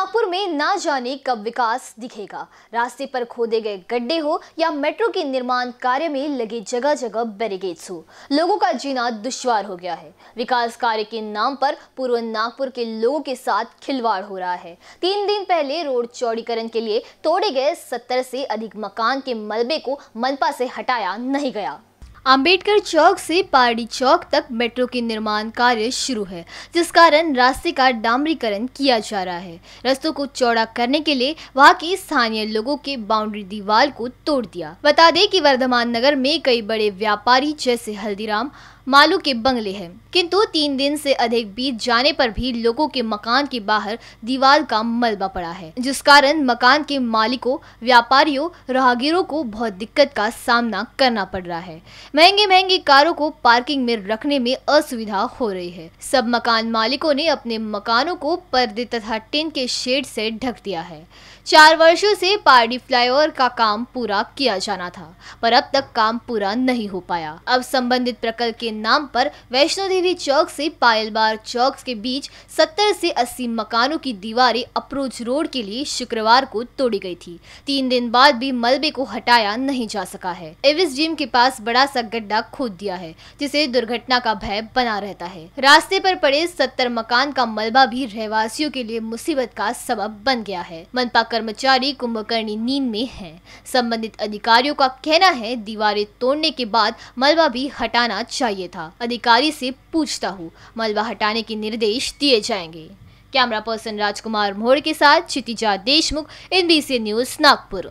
नागपुर में ना जाने कब विकास दिखेगा रास्ते पर खोदे गए गड्ढे हो या मेट्रो के निर्माण कार्य में लगे जगह जगह बैरिगेड्स हो लोगों का जीना दुश्वार हो गया है विकास कार्य के नाम पर पूर्व नागपुर के लोगों के साथ खिलवाड़ हो रहा है तीन दिन पहले रोड चौड़ीकरण के लिए तोड़े गए सत्तर से अधिक मकान के मलबे को मनपा से हटाया नहीं गया अंबेडकर चौक से पारडी चौक तक मेट्रो के निर्माण कार्य शुरू है जिस कारण रास्ते का डामरीकरण किया जा रहा है रास्तों को चौड़ा करने के लिए वहां के स्थानीय लोगों के बाउंड्री दीवार को तोड़ दिया बता दें कि वर्धमान नगर में कई बड़े व्यापारी जैसे हल्दीराम मालू के बंगले हैं किंतु तीन दिन से अधिक बीत जाने पर भी लोगों के मकान के बाहर दीवार का मलबा पड़ा है जिस कारण मकान के मालिकों व्यापारियों राहगीरों को बहुत दिक्कत का सामना करना पड़ रहा है महंगी महंगी कारों को पार्किंग में रखने में असुविधा हो रही है सब मकान मालिकों ने अपने मकानों को पर्दे तथा टिन के शेड से ढक दिया है चार वर्षों से पार्टी फ्लाईओवर का काम पूरा किया जाना था पर अब तक काम पूरा नहीं हो पाया अब संबंधित प्रकल्प के नाम पर वैष्णो देवी चौक से पायलबार चौक के बीच 70 से 80 मकानों की दीवारें अप्रोच रोड के लिए शुक्रवार को तोड़ी गई थी तीन दिन बाद भी मलबे को हटाया नहीं जा सका है एविस जिम के पास बड़ा सा सा गड्ढा खोद दिया है जिसे दुर्घटना का भय बना रहता है रास्ते पर पड़े सत्तर मकान का मलबा भी रहवासियों के लिए मुसीबत का सबब बन गया है मनपा कर्मचारी कुंभकर्णी नींद में है संबंधित अधिकारियों का कहना है दीवारें तोड़ने के बाद मलबा भी हटाना चाहिए था अधिकारी से पूछता हूँ मलबा हटाने के निर्देश दिए जाएंगे कैमरा पर्सन राजकुमार मोहड़ के साथ क्षितिजा देशमुख एनबीसी न्यूज नागपुर